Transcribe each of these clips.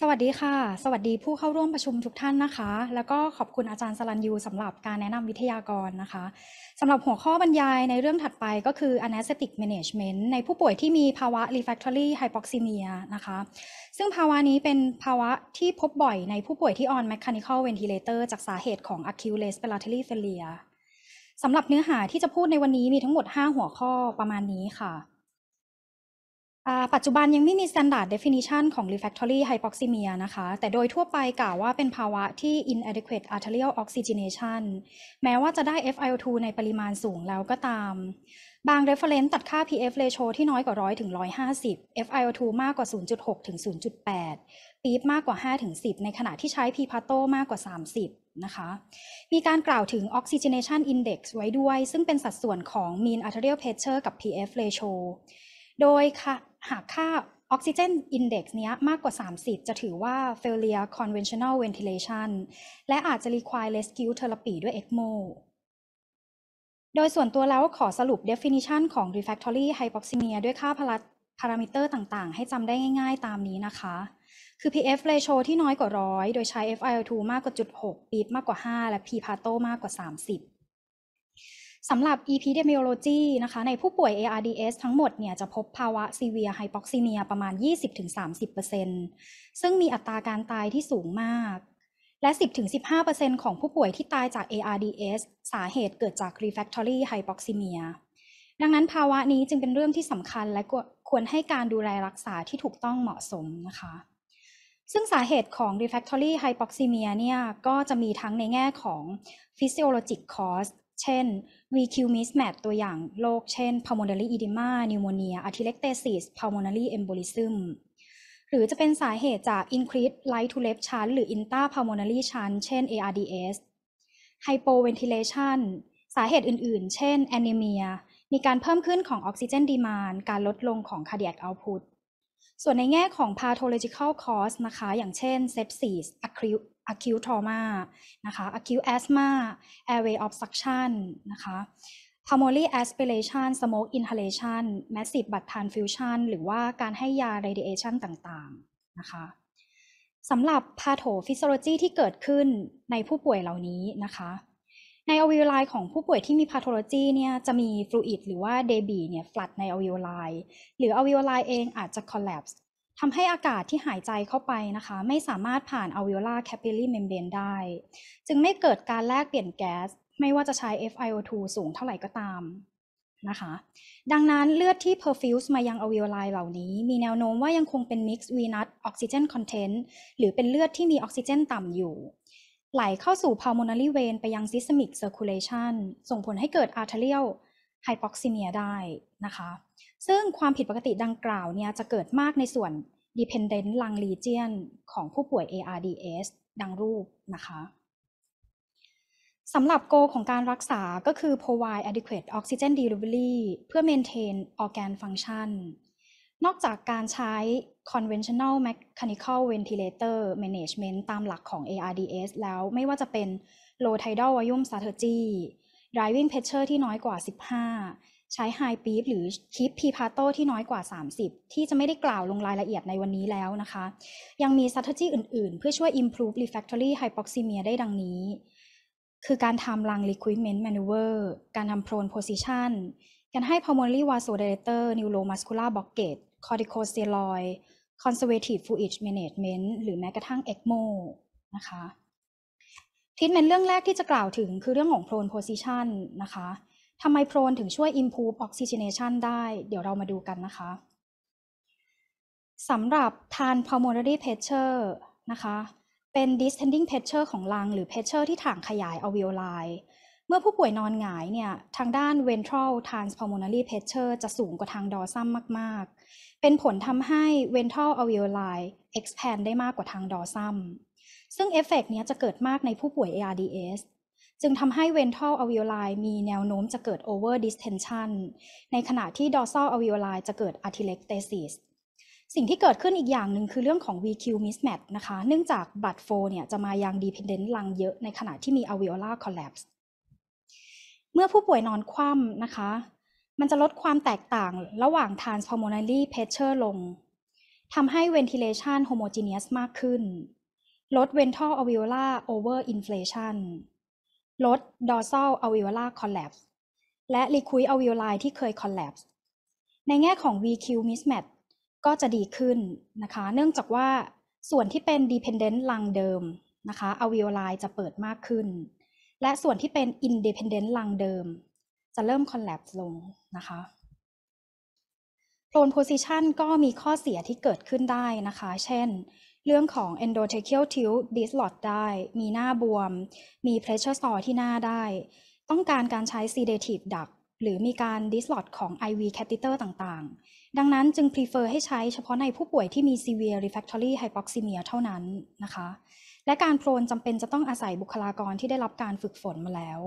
สวัสดีค่ะสวัสดีผู้เข้าร่วมประชุมทุกท่านนะคะ แล้วก็ขอบคุณอาจารย์สลันยูสำหรับการแนะนำวิทยากรนะคะสำหรับหัวข้อบรรยายในเรื่องถัดไปก็คือ anesthetic management ในผู้ป่วยที่มีภาวะ refractory hypoxemia นะคะ ซึ่งภาวะนี้เป็นภาวะที่พบบ่อยในผู้ป่วยที่ on mechanical ventilator จากสาเหตุของ acute respiratory failure สำหรับเนื้อหาที่จะพูดในวันนี้มีทั้งหมด 5 หัวข้อประมาณนี้ค่ะปัจจุบันยังไม่มี standard definition ของ refractory hypoxemia นะคะแต่โดยทั่วไปกล่าวว่าเป็นภาวะที่ inadequate arterial oxygenation แม้ว่าจะได้ FiO2 ในปริมาณสูงแล้วก็ตาม บาง reference ตัดค่า PF ratio ที่น้อยกว่า 100 ถึง 150 FiO2 มากกว่า 0.6 ถึง 0.8ปี๊บมากกว่า 5 ถึง 10 ในขณะที่ใช้ p p a t o มากกว่า 30 นะคะ มีการกล่าวถึง oxygenation index ไว้ด้วย ซึ่งเป็นสัดส่วนของ mean arterial pressure กับ PF ratio โดยค่ะหากค่าออกซิเจนอินเด็กซ์เนี้ยมากกว่า 30 จะถือว่า failure conventional ventilation และอาจจะ require rescue therapy ด้วย ECMO โดยส่วนตัวแล้วขอสรุป definition ของ refractory hypoxemia ด้วยค่าพารามิเตอร์ต่างๆ ให้จำได้ง่าย ๆ ตามนี้นะคะ คือ PF ratio ที่น้อยกว่าร้อยโดยใช้ FiO2 มากกว่าจุด6ปีบมากกว่า 5 และ p p a t o มากกว่า 30สำหรับ epidemiology นะคะในผู้ป่วย ARDS ทั้งหมดเนี่ยจะพบภาวะ severe hypoxemia ประมาณ 20-30%ซึ่งมีอัตราการตายที่สูงมาก และ 10-15%ของผู้ป่วยที่ตายจาก ARDS สาเหตุเกิดจาก refractory hypoxemia ดังนั้นภาวะนี้จึงเป็นเรื่องที่สำคัญและควรให้การดูแลรักษาที่ถูกต้องเหมาะสมนะคะ ซึ่งสาเหตุของ refractory hypoxemia เนี่ย ก็จะมีทั้งในแง่ของ physiologic cause เช่น VQ mismatch ตัวอย่างโรคเช่น pulmonary edema pneumonia atelectasis pulmonary embolism หรือจะเป็นสาเหตุจาก increased light to left h ั n t หรือ interpulmonary h ั n t เช่น ARDS hypoventilation สาเหตุอื่นๆ เช่น anemia มีการเพิ่มขึ้นของออกซิเจนดีมานการลดลงของ cardiac output ส่วนในแง่ของ pathological cause นะคะ อย่างเช่น sepsis acute acute trauma นะคะ acute asthma airway obstruction นะคะ pulmonary aspiration smoke inhalation massive blood transfusion หรือว่าการให้ยา radiation ต่างๆนะคะสำหรับ pathophysiology ที่เกิดขึ้นในผู้ป่วยเหล่านี้นะคะในอวัยวไลของผู้ป่วยที่มีพาโทโลจีเนี่ยจะมีฟลูอิดหรือว่าเดบีเนี่ยฟลัดในอวัยวไลหรืออวัยวไลเองอาจจะคอลล p ส e ทำให้อากาศที่หายใจเข้าไปนะคะ ไม่สามารถผ่าน alveolar capillary membrane ได้ จึงไม่เกิดการแลกเปลี่ยนแก๊สไม่ว่าจะใช้ FiO2 สูงเท่าไหร่ก็ตามนะคะ ดังนั้นเลือดที่ perfuse มายัง alveoli เหล่านี้ มีแนวโน้มว่ายังคงเป็น mixed venous oxygen content หรือเป็นเลือดที่มีออกซิเจนต่ำอยู่ ไหลเข้าสู่ pulmonary vein ไปยัง systemic circulation ส่งผลให้เกิด arterial hypoxemia ได้นะคะซึ่งความผิดปกติดังกล่าวเนี่ยจะเกิดมากในส่วน dependent lung region ของผู้ป่วย ARDS ดังรูปนะคะ สำหรับโกของการรักษาก็คือ provide adequate oxygen delivery เพื่อ maintain organ function นอกจากการใช้ conventional mechanical ventilator management ตามหลักของ ARDS แล้วไม่ว่าจะเป็น low tidal volume strategy driving pressure ที่น้อยกว่า 15ใช้ไฮปีฟหรือคลิปพีพาโตที่น้อยกว่า 30 ที่จะไม่ได้กล่าวลงรายละเอียดในวันนี้แล้วนะคะ ยังมี strategy อื่นๆ เพื่อช่วย improve refractory hypoxemia ได้ดังนี้ คือการทำรัง liquidment maneuver การทำ prone position การให้ pulmonary vasodilator neuromuscular blockade corticosteroid conservative fluid management หรือแม้กระทั่ง ECMO นะคะทิทเมนต์เรื่องแรกที่จะกล่าวถึงคือเรื่องของ prone position นะคะทำไมโพรนถึงช่วย improve oxygenation ได้ เดี๋ยวเรามาดูกันนะคะสำหรับทาน pulmonary pressure นะคะ เป็น distending pressure ของลังหรือ pressure ที่ถ่างขยาย alveoli เมื่อผู้ป่วยนอนหงายเนี่ยทางด้าน ventral transpulmonary pressure จะสูงกว่าทางดอซัมมากๆ เป็นผลทำให้ ventral alveoli expand ได้มากกว่าทางดอซัมซึ่งเอฟเฟกต์นี้จะเกิดมากในผู้ป่วย ARDS จึงทำให้เวนทัลอวิโอไลมีแนวโน้มจะเกิดโอเวอร์ดิสเทนชันในขณะที่ดอร์ซัลอวิโอไลจะเกิดอะติเล็กเตซิสสิ่งที่เกิดขึ้นอีกอย่างหนึ่งคือเรื่องของ VQ mismatch นะคะเนื่องจากบัตโฟเนี่ยจะมายังดีพนเดนต์ลังเยอะในขณะที่มีอวิโอลาคอลลปส์เมื่อผู้ป่วยนอนคว่ำนะคะ มันจะลดความแตกต่างระหว่าง transpulmonary pressure ลงทำให้ ventilation homogeneous มากขึ้น ลด ventral alveolar over inflation ลด dorsal alveolar collapse และ liquid alveoli ที่เคย collapse ในแง่ของ VQ mismatch ก็จะดีขึ้นนะคะ เนื่องจากว่าส่วนที่เป็น dependent ลังเดิมนะคะ alveoli จะเปิดมากขึ้น และส่วนที่เป็น independent ลังเดิม จะเริ่ม collapse ลงนะคะโ n ลนโพซิชันก็มีข้อเสียที่เกิดขึ้นได้นะคะ เช่นเรื่องของ endotracheal tube dislodge ได้ มีหน้าบวม มี pressure sore ที่หน้าได้ ต้องการการใช้ sedative duct หรือมีการ dislodge ของ IV catheter ต่าง ๆ ดังนั้นจึง prefer ให้ใช้เฉพาะในผู้ป่วยที่มี severe refractory hypoxemia เท่านั้นนะคะ และการโพลนจำเป็นจะต้องอาศัยบุคลากรที่ได้รับการฝึกฝนมาแล้ว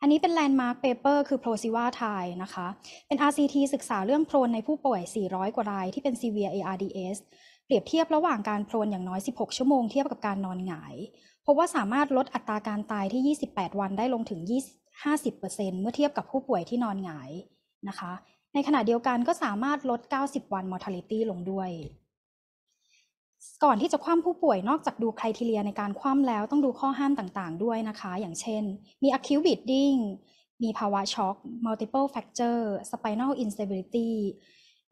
อันนี้เป็นแลนด์มาร์คเปเปอร์คือโพรซิวาไทยนะคะ เป็น RCT ศึกษาเรื่องโพรนในผู้ป่วย 400 กว่ารายที่เป็น severe ARDS เปรียบเทียบระหว่างการโพลนอย่างน้อย 16 ชั่วโมงเทียบกับการนอนหงาย พบว่าสามารถลดอัตราการตายที่ 28 วันได้ลงถึง 50%เมื่อเทียบกับผู้ป่วยที่นอนหงายนะคะ ในขณะเดียวกันก็สามารถลด 90 วัน mortality ลงด้วย ก่อนที่จะคว่ำผู้ป่วยนอกจากดูไครทีเรียในการคว่ำแล้วต้องดูข้อห้ามต่างๆด้วยนะคะ อย่างเช่น มี acute bleeding มีภาวะช็อก multiple fracture spinal instability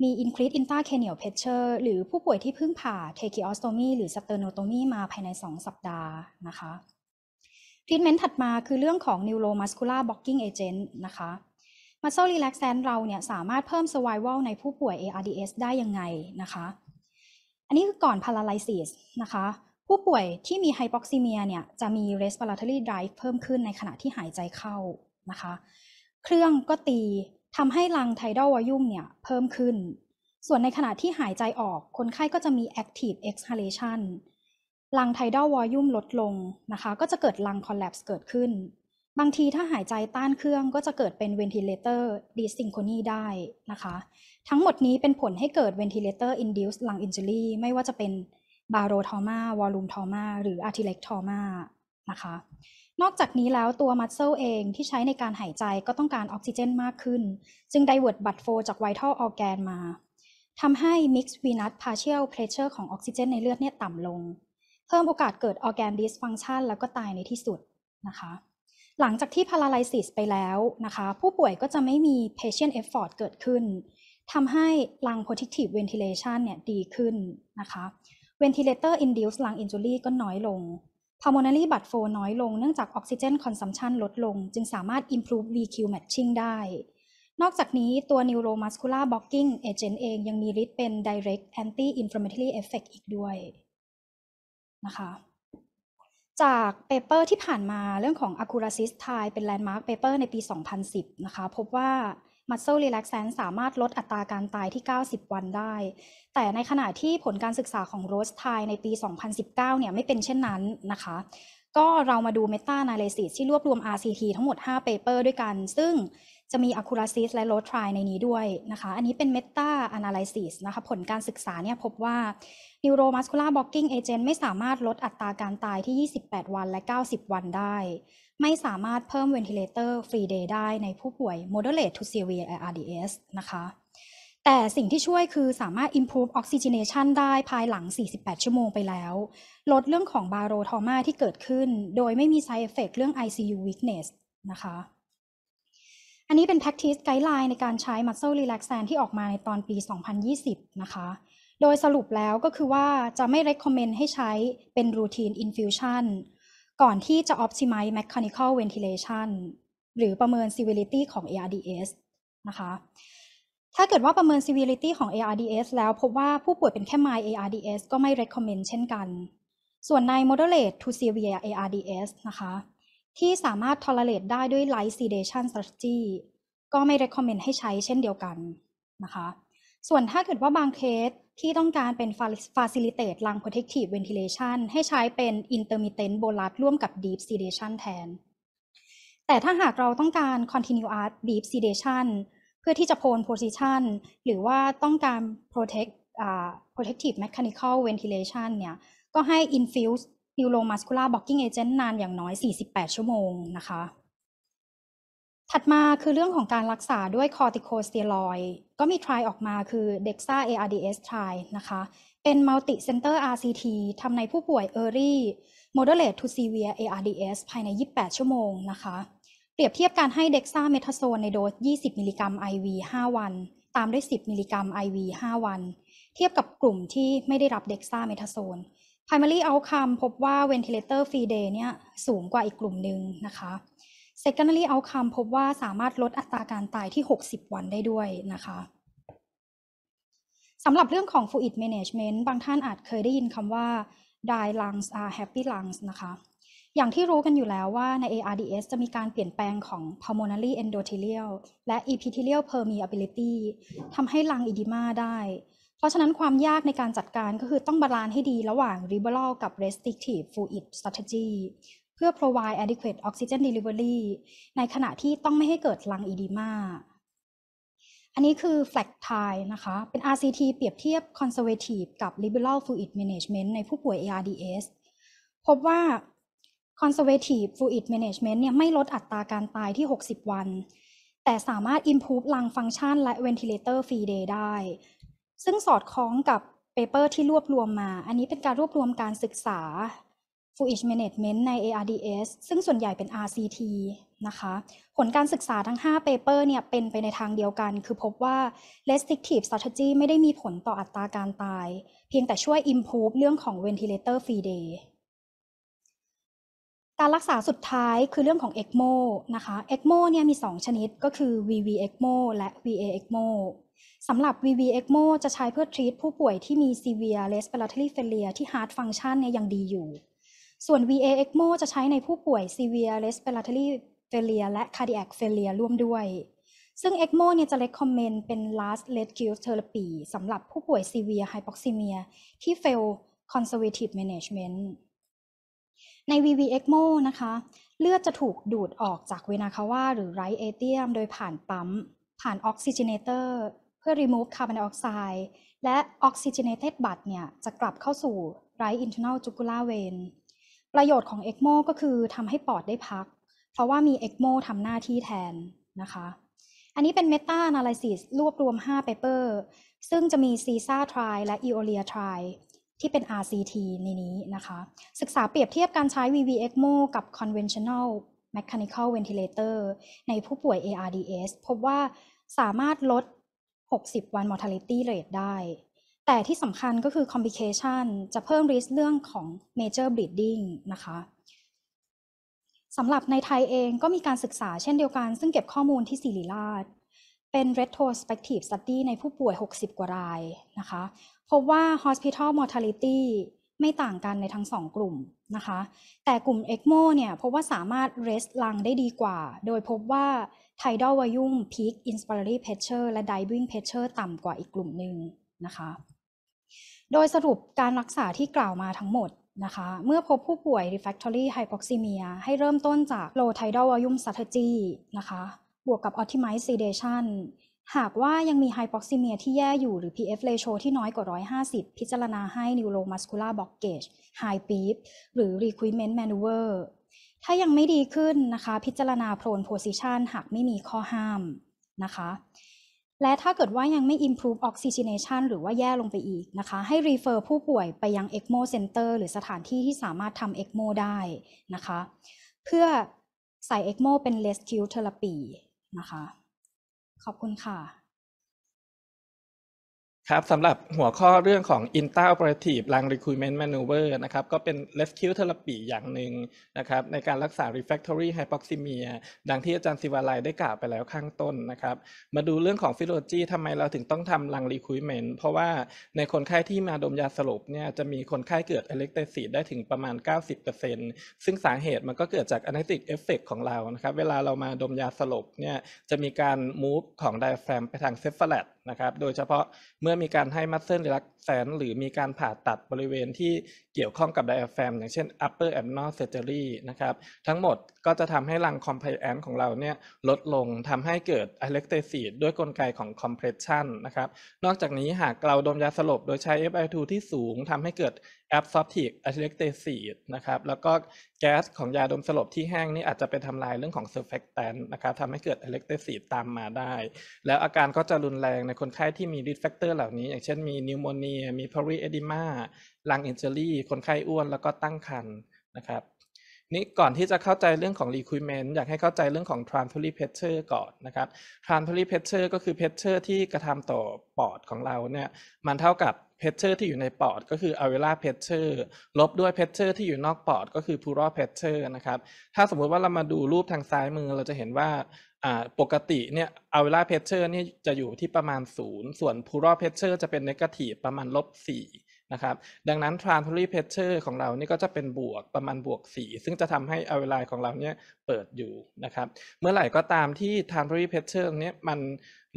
มี increase intracranial pressure หรือผู้ป่วยที่เพิ่งผ่า tracheostomy หรือ sternotomy มาภายใน 2 สัปดาห์นะคะ treatment ถัดมาคือเรื่องของ neuromuscular blocking agent นะคะ muscle relaxant เราเนี่ยสามารถเพิ่ม survival ในผู้ป่วย ARDS ได้ยังไงนะคะ อันนี้คือก่อน paralysis นะคะ ผู้ป่วยที่มี hypoxemia เนี่ยจะมี respiratory drive เพิ่มขึ้นในขณะที่หายใจเข้านะคะ เครื่องก็ตีทำให้ลังไทดอลวายุ่มเนี่ย เพิ่มขึ้น ส่วนในขณะที่หายใจออก คนไข้ก็จะมี active exhalation รังไทดอลวายุ่มลดลงนะคะ ก็จะเกิดลังคอลลั p ส์เกิดขึ้น บางทีถ้าหายใจต้านเครื่องก็จะเกิดเป็น ventilator dysynchrony ได้นะคะ ทั้งหมดนี้เป็นผลให้เกิด ventilator induced lung injury ไม่ว่าจะเป็น barotoma volumtoma หรือ artilectoma นะคะนอกจากนี้แล้วตัวมัสเซลเองที่ใช้ในการหายใจก็ต้องการออกซิเจนมากขึ้น จึงไดเวิร์ดบัตโฟจากไวทัลออแกนมาทำให้มิกซ์วีนัสพาเชียลเพรสเชอร์ของออกซิเจนในเลือดเนี่ยต่ำลง เพิ่มโอกาสเกิดออแกนดิสฟังชันแล้วก็ตายในที่สุดนะคะหลังจากที่พาราไลซิสไปแล้วนะคะผู้ป่วยก็จะไม่มี patient effort เกิดขึ้นทำให้ลัง p พ o ิที t i v e ventilation เนี่ยดีขึ้นนะคะ ventilator induced lung injury ก็น้อยลง pulmonary blood flow น้อยลงเนื่องจากออกซิเจนคอนซัมชันลดลง จึงสามารถ improve VQ matching ได้ นอกจากนี้ตัว neuromuscular blocking agent เองยังมีฤทธิ์เป็น direct anti inflammatory effect อีกด้วยนะคะจากเปเปอร์ที่ผ่านมาเรื่องของ a c u r a c y Thai เป็น landmark paper ในปี 2010 นะคะ พบว่าสเซล l e r e กซ์แซนสามารถลดอัตราการตายที่ 90 วันได้ แต่ในขณะที่ผลการศึกษาของโรสไทในปี 2019 เนี่ยไม่เป็นเช่นนั้นนะคะ ก็เรามาดูมตาแอนาลิซิสที่รวบรวม RCT ทั้งหมด5 p a อร์ด้วยกัน ซึ่งจะมี accuracy และโ o สไทในนี้ด้วยนะคะ อันนี้เป็น meta analysis นะคะ ผลการศึกษาเนี่ยพบว่า neuromuscular blocking agent ไม่สามารถลดอัตราการตายที่ 28 วันและ 90 วันได้ไม่สามารถเพิ่มเวนทิเลเตอร์ฟรีเดย์ได้ในผู้ป่วย moderate to severe ARDS นะคะ แต่สิ่งที่ช่วยคือสามารถ improve oxygenation ได้ภายหลัง 48 ชั่วโมงไปแล้ว ลดเรื่องของ b r o t r a u m a ที่เกิดขึ้น โดยไม่มี side effect เรื่อง ICU weakness นะคะ อันนี้เป็น practice guideline ในการใช้ muscle relaxant ที่ออกมาในตอนปี 2020 นะคะ โดยสรุปแล้วก็คือว่าจะไม่ recommend ให้ใช้เป็น routine infusion ก่อนที่จะ optimize mechanical ventilation หรือประเมิน civility ของ ARDS นะคะถ้าเกิดว่าประเมิน civility ของ ARDS แล้วพบว่าผู้ป่วยเป็นแค่ mild ARDS ก็ไม่ recommend เช่นกัน ส่วนใน moderate to severe ARDS นะคะ ที่สามารถ tolerate ได้ด้วย light sedation strategy ก็ไม่ recommend ให้ใช้เช่นเดียวกันนะคะส่วนถ้าเกิดว่าบางเคสที่ต้องการเป็น facilitate lung protective ventilation ให้ใช้เป็น intermittent bolus ร่วมกับ deep sedation แทน แต่ถ้าหากเราต้องการ continuous deep sedation เพื่อที่จะ prone position หรือว่าต้องการ protect uh, protective mechanical ventilation เนี่ยก็ให้ infuse neuromuscular blocking agent นานอย่างน้อย 48 ชั่วโมงนะคะถัดมาคือเรื่องของการรักษาด้วยคอร์ติโคสเตียรอยก็มีทรยออกมาคือ DEXA ARDS ทรินะคะ เป็น multi center RCT ทำในผู้ป่วย early moderate to severe ARDS ภายใน 28 ชั่วโมงนะคะ เปรียบเทียบการให้เด็กซ่าเมทาโซนในโดส20มิลลิกรัม IV 5 วัน ตามด้วย 10มิลลิกรัม IV 5 วัน เทียบกับกลุ่มที่ไม่ได้รับเด็กซ่าเมทาโซน primary outcome พบว่า ventilator free day เนี่ยสูงกว่าอีกกลุ่มหนึ่งนะคะ secondary outcome พบว่าสามารถลดอัตราการตายที่ 60 วันได้ด้วยนะคะสำหรับเรื่องของ fluid management บางท่านอาจเคยได้ยินคำว่า die lungs are happy lungs นะคะ อย่างที่รู้กันอยู่แล้วว่าใน ARDS จะมีการเปลี่ยนแปลงของ pulmonary endothelial และ epithelial permeability ทำให้ลัง edema ได้ เพราะฉะนั้นความยากในการจัดการก็คือต้องบาลานซ์ให้ดีระหว่าง liberal กับ restrictive fluid strategy เพื่อ provide adequate oxygen delivery ในขณะที่ต้องไม่ให้เกิดลังอีดีมาอันนี้คือ flag time นะคะ เป็น RCT เปรียบเทียบ conservative กับ liberal fluid management ในผู้ป่วย ARDS พบว่า conservative fluid management เนี่ยไม่ลดอัตราการตายที่ 60 วัน แต่สามารถ improve ลังฟังก์ชันและ ventilator free day ได้ ซึ่งสอดคล้องกับ paper ที่รวบรวมมา อันนี้เป็นการรวบรวมการศึกษา f ูอิช Management ใน ARDS ซึ่งส่วนใหญ่เป็น RCT นะคะผลการศึกษาทั้ง5 paper เนี่ยเป็นไปในทางเดียวกัน คือพบว่า restrictive strategy ไม่ได้มีผลต่ออัตราการตาย เพียงแต่ช่วย improve เรื่องของ ventilator free day การรักษาสุดท้ายคือเรื่องของ ECMO นะคะ ECMO เนี่ยมี 2 ชนิดก็คือ VV ECMO และ VA ECMO สำหรับ VV ECMO จะใช้เพื่อ treat ผู้ป่วยที่มี severe respiratory failure ที่ heart function เนี่ยยังดีอยู่ส่วน VA ECMO จะใช้ในผู้ป่วย severe respiratory failure และ cardiac failure ร่วมด้วย ซึ่ง ECMO เนี่ยจะ recommend เป็น last rescue therapy สำหรับผู้ป่วย severe hypoxemia ที่ fail conservative management ใน VV ECMO นะคะ เลือดจะถูกดูดออกจากเวนาคาว่าหรือไรเอเทียมโดยผ่านปั๊ม ผ่านออกซิเจเนเตอร์เพื่อ remove คาร์บอนไดออกไซด์และ oxygenated blood เนี่ยจะกลับเข้าสู่ไร right internal jugular vein ประโยชน์ของเอ็กโมก็คือทำให้ปอดได้พัก เพราะว่ามีเอ็กโมทำหน้าที่แทนนะคะ อันนี้เป็นเมตาอนาลิซิสรวบรวม5 p a อร์ ซึ่งจะมีซีซ่าทรีและอีโอเลียทรีที่เป็น RCT ในนี้นะคะศึกษาเปรียบเทียบการใช้ VVECMO กับ conventional mechanical ventilator ในผู้ป่วย ARDS พบว่าสามารถลด 60 วัน mortality rate ได้แต่ที่สำคัญก็คือ complication จะเพิ่ม risk เรื่องของ major bleeding นะคะสำหรับในไทยเองก็มีการศึกษาเช่นเดียวกัน ซึ่งเก็บข้อมูลที่ศิริราช เป็น retrospective study ในผู้ป่วย 60 กว่ารายนะคะ พบว่า hospital mortality ไม่ต่างกันในทั้งสองกลุ่มนะคะ แต่กลุ่ม ECMO เนี่ยพบว่าสามารถ rest ลังได้ดีกว่า โดยพบว่า tidal volume peak inspiratory pressure และ diving pressure ต่ำกว่าอีกกลุ่มหนึ่งนะคะโดยสรุปการรักษาที่กล่าวมาทั้งหมดนะคะ เมื่อพบผู้ป่วย refractory hypoxemia ให้เริ่มต้นจาก low tidal volume strategy นะคะบวกกับ optimized sedation หากว่ายังมีไฮโปซ e เมียที่แย่อยู่หรือ PF ratio ที่น้อยกว่า 150 พิจารณาให้ neuromuscular blockage high PEEP หรือ requirement maneuver ถ้ายังไม่ดีขึ้นนะคะ พิจารณา prone position หากไม่มีข้อห้ามนะคะและถ้าเกิดว่ายังไม่ improve oxygenation หรือว่าแย่ลงไปอีกนะคะ ให้ refer ผู้ป่วยไปยัง ECMO Center หรือสถานที่ที่สามารถทำ ECMO ได้นะคะ เพื่อใส่ ECMO เป็น rescue therapy นะคะ ขอบคุณค่ะครับสำหรับหัวข้อเรื่องของ Inter Operative Lung Recruitment Maneuver นะครับก็เป็น Rescue Therapy อย่างหนึ่งนะครับในการรักษา Refractory Hypoxemia ดังที่อาจารย์ศิวาลัยได้กล่าวไปแล้วข้างต้นนะครับมาดูเรื่องของ Physiology ทำไมเราถึงต้องทำ Lung Recruitment เพราะว่าในคนไข้ที่มาดมยาสลบเนี่ยจะมีคนไข้เกิด Electrolyte ได้ถึงประมาณ 90%ซึ่งสาเหตุมันก็เกิดจาก Anesthetic Effect ของเรานะครับเวลาเรามาดมยาสลบเนี่ยจะมีการ move ของ diaphragm ไปทาง Cephalat นะครับ โดยเฉพาะเมื่อมีการให้มัสเซิลหรือแซนหรือมีการผ่าตัดบริเวณที่เกี่ยวข้องกับไดอะแฟมอย่างเช่น upper abdominal surgery นะครับทั้งหมดก็จะทำให้รังคอมเพล a n ของเราเนี่ยลดลงทำให้เกิดอ t เล็กเตซีด้วยกลไกของ compression นะครับนอกจากนี้หากเราดมยาสลบโดยใช้ f i 2ที่สูงทำให้เกิด absorptive a เล l e c t a s i นะครับแล้วก็แก๊สของยาดมสลบที่แห้งนี่อาจจะไปทำลายเรื่องของ surfactant นะครับทำให้เกิด a t e l e c t a s i ตามมาได้ แล้วอาการก็จะรุนแรงในคนไข้ที่มี risk factor เหล่านี้ อย่างเช่นมีนิวโมเนีมีมีาริเอดิมา ลังอนเจอรี่ คนไข้อ้วนแล้วก็ตั้งครรภ์นะครับ นี่ก่อนที่จะเข้าใจเรื่องของ r e คู u i น m e n t อยากให้เข้าใจเรื่องของ transitory p r e s s u r ก่อนนะครับ transitory p r e s s u r ก็คือ p r e s s u r ที่กระทำต่อปอดของเราเนี่ย มันเท่ากับ p r e s s u r ที่อยู่ในปอดก็คือ a l v e o l a พ p r e s s u r ลบด้วย p r e s s u r ที่อยู่นอกปอดก็คือ pleural p r e s s u r นะครับ ถ้าสมมติว่าเรามาดูรูปทางซ้ายมือเราจะเห็นว่าปกติเนี่ยอเวล่าเพชเชอร์นี่จะอยู่ที่ประมาณ 0 ส่วนพูรอเพชเชอร์จะเป็นเนกาทีฟประมาณลบ4นะครับดังนั้นทรานท i t o r y p r e s s u ของเรานี่ก็จะเป็นบวกประมาณบวก 4 ซึ่งจะทำให้อเวลาของเราเนี่ยเปิดอยู่นะครับเมื่อไหร่ก็ตามที่ทรานท i t o r y p r e s s u เนี่ยมัน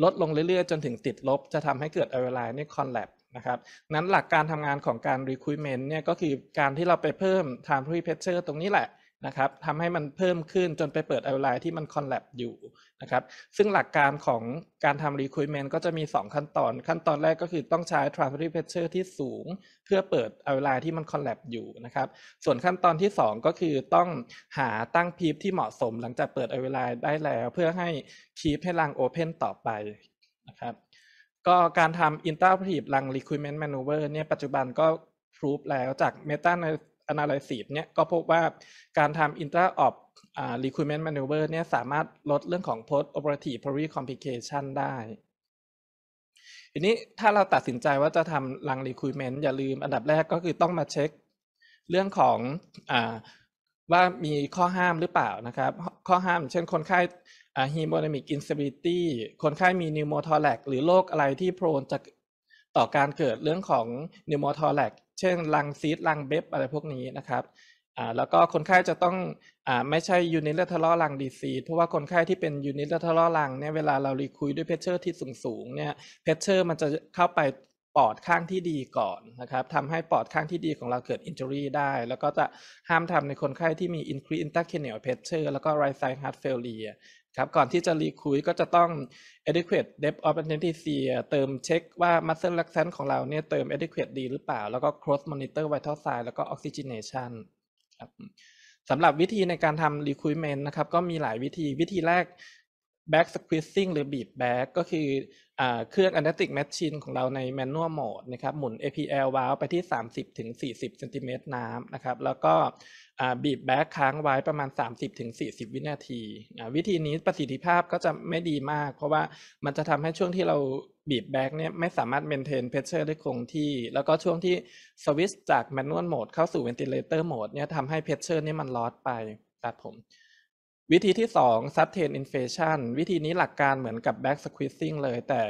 ลดลงเรื่อยๆ จนถึงติดลบ จะทำให้เกิดอเวลาเนี่ยคอนแลบนะครับนั้นหลักการทำงานของการรีคูเมนต์เนี่ยก็คือการที่เราไปเพิ่มทรานท i t o r y p r e s s u ตรงนี้แหละนะครับทำให้มันเพิ่มขึ้นจนไปเปิดไอไลน์ที่มันคอนแลบอยู่นะครับ ซึ่งหลักการของการทำรีคูเมนต์ก็จะมี 2 ขั้นตอน ขั้นตอนแรกก็คือต้องใช้ transfer เ r ชเชอร์ที่สูง เพื่อเปิดไอไลน์ที่มันคอนแลบอยู่นะครับ ส่วนขั้นตอนที่ 2 ก็คือต้องหาตั้งพีฟที่เหมาะสมหลังจากเปิดไอไลน์ได้แล้ว เพื่อให้คีปให้รังโอเพนต่อไปนะครับ ก็การทำอินเตอร์พี v รังรีคูเมนต์แมนูเวอร์เนี่ยปัจจุบันก็พรูฟแล้วจากตาใน analysis เนี่ยก็พบว่าการทำ intra op recruitment maneuver เนี่ยสามารถลดเรื่องของ post operative p r o v y complication ได้ ทีนี้ถ้าเราตัดสินใจว่าจะทำรัง recruitment อย่าลืมอันดับแรกก็คือต้องมาเช็คเรื่องของอว่ามีข้อห้ามหรือเปล่านะครับ ข้อห้ามเช่นคนไข้ฮีโมไดมิกอินส a b i l i t y คนไข้มีนิวโมทอแลกหรือโรคอะไรที่โปรนจะต่อการเกิดเรื่องของนิวโมทอแลกเช่นลังซีดลังเบฟอะไรพวกนี้นะครับ แล้วก็คนไข้จะต้องอไม่ใช่ยูนิเลเทอร์ลังดีซี เพราะว่าคนไข้ที่เป็นยูนิเลเทอรอลังเนี่ยเวลาเรารีคุยด้วยเพชเชอร์ที่สูงๆเนี่ยเพชเชอร์มันจะเข้าไปปอดข้างที่ดีก่อนนะครับทำให้ปอดข้างที่ดีของเราเกิด i น j u รีได้ แล้วก็จะห้ามทำในคนไข้ที่มีอินคร a อินต n t r เ c r เ n i เ l p ร e s s u แล้วก็ไรซ h t s ฮาร์ดเฟลเลียครับก่อนที่จะรีคูยก็จะต้อง adequate depth of identity เติมเช็คว่า muscle relaxant ของเราเนี่ยเติม adequate ดีหรือเปล่า แล้วก็ cross monitor vital sign แล้วก็ oxygenation ครับสำหรับวิธีในการทำ recruitment นะครับก็มีหลายวิธีวิธีแรก back squeezing หรือ b e บแ back ก็คืออเครื่อง analytic machine ของเราใน manual mode นะครับหมุน APL valve ไปที่ 30ถึงสีเซนติเมตรน้ำนะครับ แล้วก็ b e บแ back ค้างไว้ประมาณ 30ถึงสีวินาที วิธีนี้ประสิทธิภาพก็จะไม่ดีมาก เพราะว่ามันจะทำให้ช่วงที่เราบีบแบ็กเนี่ยไม่สามารถเมนเทนเพรสเชอร์ได้คงที่ แล้วก็ช่วงที่สวิตช์จากแมนนวลโหมดเข้าสู่เวนติเลเตอร์โหมดเนี่ยทำให้เพรสเชอร์นี่มันลอดไปครับผมวิธีที่ 2 sustain inflation วิธีนี้หลักการเหมือนกับ back squeezing เลย แต่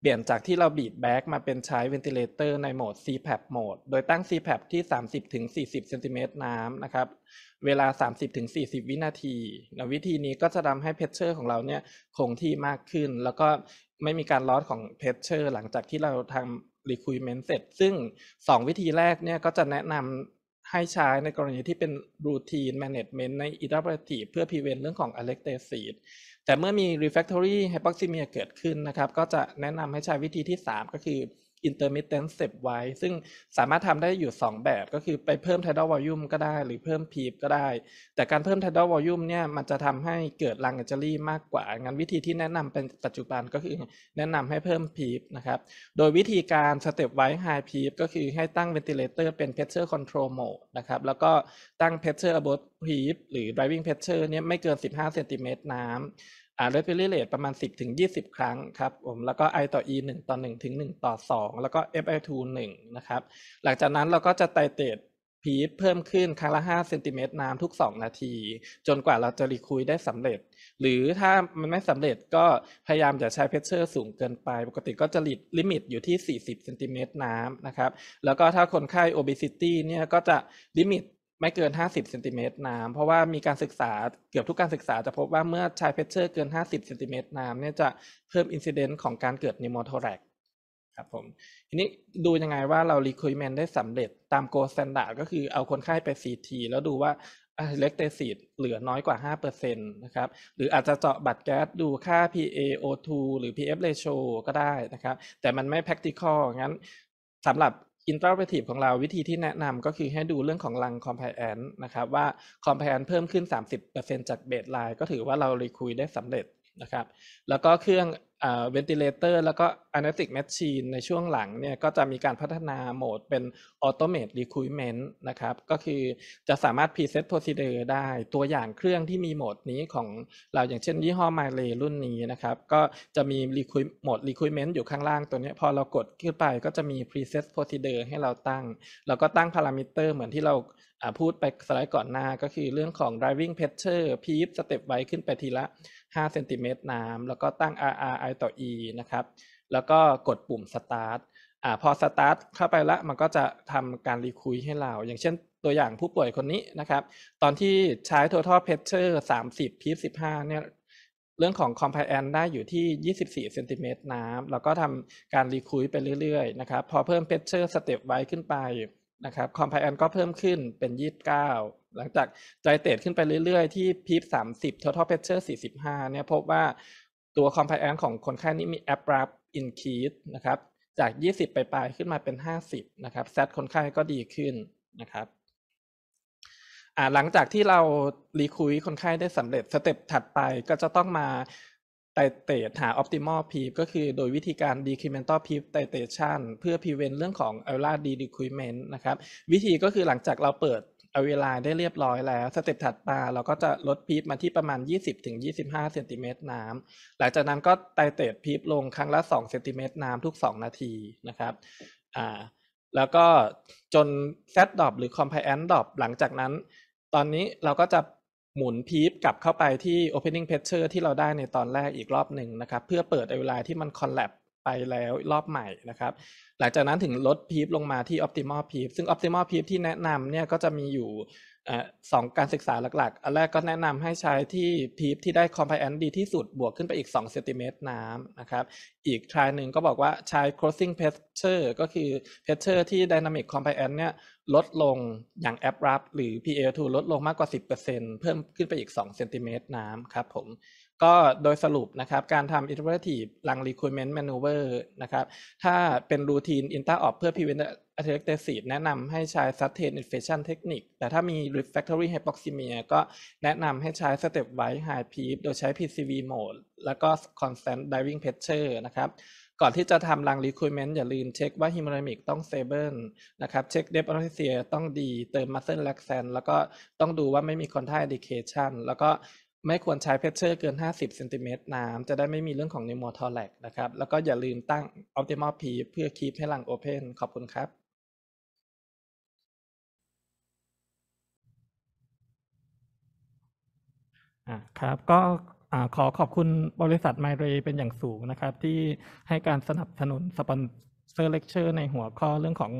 เปลี่ยนจากที่เราบีบ back มาเป็นใช้ ventilator ในโหมด CPAP โหมดโดยตั้ง CPAP ที่ 30-40เซนติเมตรน้ำนะครับเวลา 30-40 วินาทีนะวิธีนี้ก็จะทำให้ pressure ของเราเนี่ยคงที่มากขึ้น แล้วก็ไม่มีการลอสของ pressure หลังจากที่เราทำ requirement เสร็จ ซึ่ง 2 วิธีแรกเนี่ยก็จะแนะนำให้ใช้ในกรณีที่เป็นรูทีนแมเนจเมนต์ในอิเล็กโทรีเพื่อพีเวนเรื่องของอเล็กเตซีดแต่เมื่อมีรีแฟ f r a c t o r y h y p ซิเมียเกิดขึ้นนะครับ ก็จะแนะนำให้ใช้วิธีที่ 3 ก็คือ intermittent step ไว้ซึ่งสามารถทำได้อยู่ 2 แบบ ก็คือไปเพิ่ม tidal volume ก็ได้หรือเพิ่ม peep ก็ได้ แต่การเพิ่ม tidal volume เนี่ยมันจะทำให้เกิดลังเ i เจ u r y มากกว่า งั้นวิธีที่แนะนำเป็นปัจจุบันก็คือแนะนำให้เพิ่ม peep นะครับโดยวิธีการ step ไว้ high peep ก็คือให้ตั้ง ventilator เป็น pressure control mode นะครับ แล้วก็ตั้ง pressure above peep หรือ driving pressure เนี่ยไม่เกิน15เซนติเมตรน้ำอ่าร e เ p i r a ล o r y ประมาณ 10ถึง20 ครั้งครับผมแล้วก็ I ต่อ E 1 ต่อ 1 ถึง 1 ต่อ 2 แล้วก็ FI2 1นะครับหลังจากนั้นเราก็จะไตเตตพีทเพิ่มขึ้นครั้งละ5เซนติเมตรน้ำทุก 2 นาที จนกว่าเราจะรีคุยได้สำเร็จ หรือถ้ามันไม่สำเร็จก็พยายามอย่าใช้เพชเชอร์สูงเกินไป ปกติก็จะลิมิตอยู่ที่ 40เซนติเมตรน้ำนะครับแล้วก็ถ้าคนไข้ obesity เนี่ยก็จะลิมิตไม่เกิน 50เซนติเมตรน้ำเพราะว่ามีการศึกษาเกือบทุกการศึกษาจะพบว่าเมื่อใช้เพชเชอร์เกิน 50เซนติเมตรน้ำเนี่ยจะเพิ่ม อินซิเดนต์ของการเกิดนิโมโทแรกครับผมทีนี้ดูยังไงว่าเรารีคุยเมนได้สำเร็จตามโกลสแตนดาร์ดก็คือเอาคนไข้ไปซีทีแล้วดูว่าเล็กเตซีดเหลือน้อยกว่า5%นะครับหรืออาจจะเจาะบัตรแก๊สดูค่า PaO2 หรือ PF ratio ก็ได้นะครับแต่มันไม่ practical งั้นสำหรับ i n t e ร p r e t ทีฟของเราวิธีที่แนะนำก็คือให้ดูเรื่องของลังคอม p พ i a อ c ์นะครับว่าคอม p พ i a อ c ์เพิ่มขึ้น 30%จากเบสไลน์ก็ถือว่าเรารีคุยได้สำเร็จนะครับ แล้วก็เครื่องเวนติเลเตอร์แล้วก็ Analytic Machine ในช่วงหลังเนี่ยก็จะมีการพัฒนาโหมดเป็น Automate Recruitment นะครับ ก็คือจะสามารถ Preset Procedure ได้ตัวอย่างเครื่องที่มีโหมดนี้ของเราอย่างเช่นยี่ห้อ m y l e รุ่นนี้นะครับ ก็จะมี Recruit โหมด Recruitment อยู่ข้างล่างตัวนี้ พอเรากดขึ้นไปก็จะมี Preset Procedure ให้เราตั้งแล้วก็ตั้งพารามิเตอร์เหมือนที่เราพูดไปสไลด์ก่อนหน้าก็คือเรื่องของ driving pressure พีฟสเต็ปไว้ขึ้นไปทีละ 5 เซนติเมตรน้ำ แล้วก็ตั้ง RRI ต่อ E นะครับ แล้วก็กดปุ่ม start อ่าพอ start เข้าไปละมันก็จะทำการรีคุยให้เรา อย่างเช่นตัวอย่างผู้ป่วยคนนี้นะครับ ตอนที่ใช้ total pressure 30พีฟ15 เนี่ยเรื่องของ compliance ได้อยู่ที่ 24เซนติเมตรน้ำ แล้วก็ทำการรีคุยไปเรื่อยๆนะครับ พอเพิ่ม pressure step ไว้ขึ้นไปนะครับคอมไพแอนก็เพิ่มขึ้นเป็น 29 หลังจากใจเตดขึ้นไปเรื่อยๆที่พีฟ30 total pressure 45เนี่ยพบว่าตัวคอมไพแอนของคนไข้นี้มีแอปรับอินคีสนะครับจาก 20 ไปปลายขึ้นมาเป็น 50 นะครับแซดคนไข้ก็ดีขึ้นนะครับหลังจากที่เรารีคุยคนไข้ได้สำเร็จสเต็ปถัดไปก็จะต้องมาไตเตตหา optimal PEEP ก็คือโดยวิธีการ decremental PEEP t i t เ a t i o n เพื่อ prevent เรื่องของ a l ล e o ดี r decrement นะครับวิธีก็คือหลังจากเราเปิดเอาเวลาได้เรียบร้อยแล้วสเต็ปถัดมาเราก็จะลดพีฟมาที่ประมาณ 20-25เซนติเมตรน้ำหลังจากนั้นก็ไตเตตพีฟลงครั้งละ2เซนติเมตรน้ำทุก 2 นาทีนะครับอ่าแล้วก็จน Z ดอปหรือ c o m p l i a n ์ดอปหลังจากนั้น ตอนนี้เราก็จะหมุนพีฟกลับเข้าไปที่ opening p e s s u r e ที่เราได้ในตอนแรกอีกรอบหนึ่งนะครับเพื่อเปิดไอเวลาที่มัน collapse ไปแล้วรอบใหม่นะครับหลังจากนั้นถึงลดพีฟลงมาที่ optimal p ีฟซึ่ง optimal พีฟที่แนะนำเนี่ยก็จะมีอยู่สองการศึกษาหลักๆ อันแรกก็แนะนำให้ใช้ที่พีฟที่ได้คอมไพแอนดีที่สุดบวกขึ้นไปอีก2เซนติเมตรน้ำนะครับ อีกทรายหนึ่งก็บอกว่าใช้ crossing pressure ก็คือ pressure ที่ dynamic compliance เนี่ยลดลงอย่าง a b r u p หรือ PL2 ลดลงมากกว่า 10%เพิ่มขึ้นไปอีก2เซนติเมตรน้ำครับผม ก็โดยสรุปนะครับการทำ iterative lung requirement maneuver นะครับ ถ้าเป็น routine inter op เพื่อ prevent อ t h e r o s c ิ e r o แนะนำให้ใช้ Sustained Infection Technique แต่ถ้ามี Refractory Hypoxemia ก็แนะนำให้ใช้ Step Wise High PEEP โดยใช้ PCV Mode แล้วก็ Constant Diving Pressure นะครับ ก่อนที่จะทำลัง Recruitment อย่าลืมเช็คว่า Hemodynamic ต้อง Stable นะครับ เช็ค Depth of Anesthesia ต้องดีเติม Muscle Relaxant แล้วก็ต้องดูว่าไม่มี Contact Indication แล้วก็ไม่ควรใช้เพชเชอร์เกิน 50เซนติเมตรน้ำ จะได้ไม่มีเรื่องของนิโมทอแลกนะครับ แล้วก็อย่าลืมตั้งออ t ติมอลพีเพื่อคีปให้หลังโอเพนขอบคุณครับอ่าครับก็ขอขอบคุณบริษัทไมเรเป็นอย่างสูงนะครับที่ให้การสนับสนุนสปอนเซอร์เลคเชอร์ในหัวข้อเรื่องของ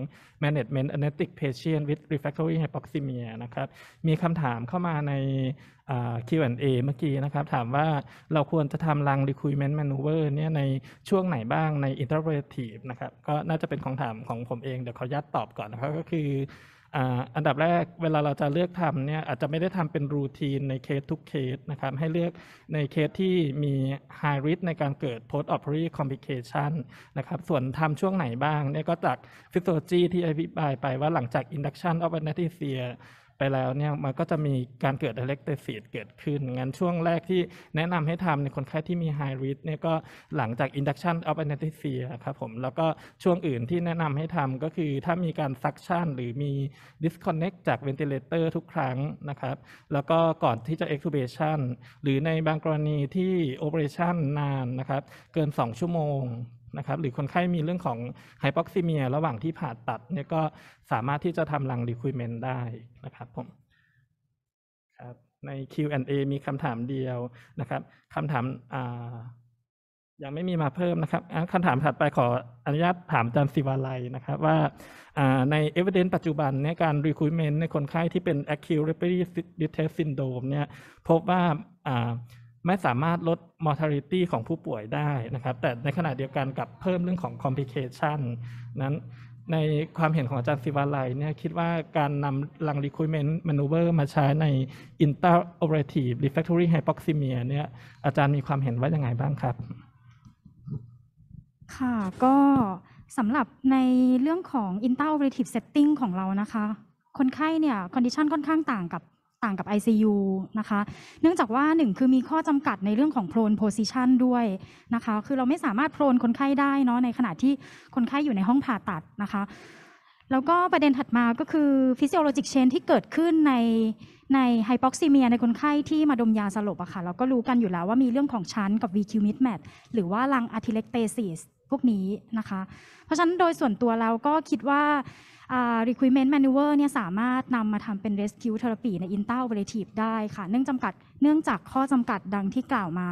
Management Anesthetic Patient with Refractory Hypoxemia นะครับมีคำถามเข้ามาใน Q&A เมื่อกี้นะครับถามว่าเราควรจะทำรัง Recruitment Maneuver เนี่ยในช่วงไหนบ้างใน Interpretive นะครับก็น่าจะเป็นของถามของผมเอง เดี๋ยวขอยัดตอบก่อนนะครับก็คืออันดับแรกเวลาเราจะเลือกทำเนี่ยอาจจะไม่ได้ทำเป็นรูทีนในเคสทุกเคสนะครับให้เลือกในเคสที่มี high risk ในการเกิด post operatory complication นะครับส่วนทำช่วงไหนบ้างเนี่ยก็จาก physiology ที่อธิบายไปว่าหลังจาก induction of anesthesia ไปแล้วเนี่ยมันก็จะมีการเกิดอะเล็กเตซีดเกิดขึ้น งั้นช่วงแรกที่แนะนำให้ทำในคนไข้ที่มีไฮริสเนี่ยก็หลังจากอินดักชันออฟแอนติเซียครับผม แล้วก็ช่วงอื่นที่แนะนำให้ทำก็คือถ้ามีการซักชันหรือมีดิสคอนเน็กจากเวนติเลเตอร์ทุกครั้งนะครับ แล้วก็ก่อนที่จะเ e x t u ูเบชันหรือในบางกรณีที่อเปอเรชันนานนะครับเกิน 2 ชั่วโมงนะครับ หรือคนไข้มีเรื่องของไฮปอกซิเมียระหว่างที่ผ่าตัด เนี่ยก็สามารถที่จะทำรังรีคูเมนต์ได้นะครับ ผม ครับใน Q&A มีคำถามเดียวนะครับคำถามยังไม่มีมาเพิ่มนะครับคำถามถัดไปขออนุญาตถามอาจารย์ศิวาลัยนะครับว่าใน evidence ปัจจุบันเนี่ยการ recruitment ในคนไข้ที่เป็น acute respiratory distress syndrome เนี่ยพบว่าไม่สามารถลด mortality ของผู้ป่วยได้นะครับแต่ในขณะเดียวกันกับเพิ่มเรื่องของ complication นั้นในความเห็นของอาจารย์ศิวาลัยเนี่ยคิดว่าการนำลัง recruitment maneuver มาใช้ใน interoperative refractory hypoxemia เนี่ยอาจารย์มีความเห็นว่ายังไงบ้างครับ ค่ะก็สำหรับในเรื่องของ interoperative setting ของเรานะคะ คนไข้เนี่ย condition ค่อนข้างต่างกับต่างกับ ICU นะคะ เนื่องจากว่า 1 คือมีข้อจำกัดในเรื่องของโพลนโพซิชันด้วยนะคะ คือเราไม่สามารถโพลนคนไข้ได้เนาะในขณะที่คนไข้อยู่ในห้องผ่าตัดนะคะ แล้วก็ประเด็นถัดมาก็คือฟิสิโอโลจิกเชนที่เกิดขึ้นในในไฮปอกซีเมียในคนไข้ที่มาดมยาสลบอะค่ะเราก็รู้กันอยู่แล้วว่ามีเรื่องของชั้นกับ VQ mismatch หรือว่าลังอะทิเล็กเตซิสพวกนี้นะคะ เพราะฉะนั้นโดยส่วนตัวเราก็คิดว่ารีคว i เมน e n t m a n e u v e เนี่ยสามารถนำมาทำเป็นเรสคิวเทอร์ปีในอินเต o p e r a t i v ได้ค่ะ เนื่องจำกัดเนื่องจากข้อจำกัดดังที่กล่าวมา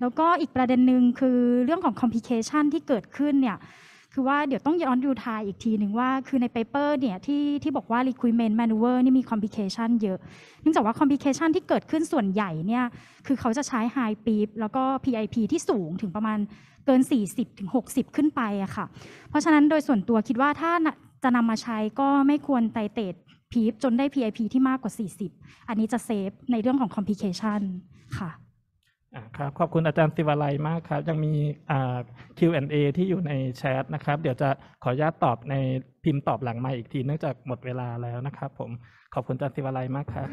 แล้วก็อีกประเด็นหนึ่งคือเรื่องของคอมพ l i เคชันที่เกิดขึ้นเนี่ยคือว่าเดี๋ยวต้องย้อนดูทายอีกทีหนึ่งว่า คือในเปเปอร์เนี่ยที่ที่บอกว่า requirement m a n e u v e นี่มีคอมพ l i เคชันเยอะเนื่องจากว่าคอมพ l i เคชันที่เกิดขึ้นส่วนใหญ่เนี่ยคือเขาจะใช้ high p p แล้วก็ PIP ที่สูงถึงประมาณเกิน 40-60 ขึ้นไปอะค่ะ เพราะฉะนั้นโดยส่วนตัวคิดว่าถ้าจะนำมาใช้ก็ไม่ควรไตเตดพีฟจนได้ PIP ที่มากกว่า 40 อันนี้จะเซฟในเรื่องของคอมพิเคชันค่ะ ครับ ขอบคุณอาจารย์ศิวลัยมากครับ ยังมี Q&A ที่อยู่ในแชทนะครับ เดี๋ยวจะขออนุญาตตอบในพิมพ์ตอบหลังมาอีกทีเนื่องจากหมดเวลาแล้วนะครับผม ขอบคุณอาจารย์ศิวลัยมากครับ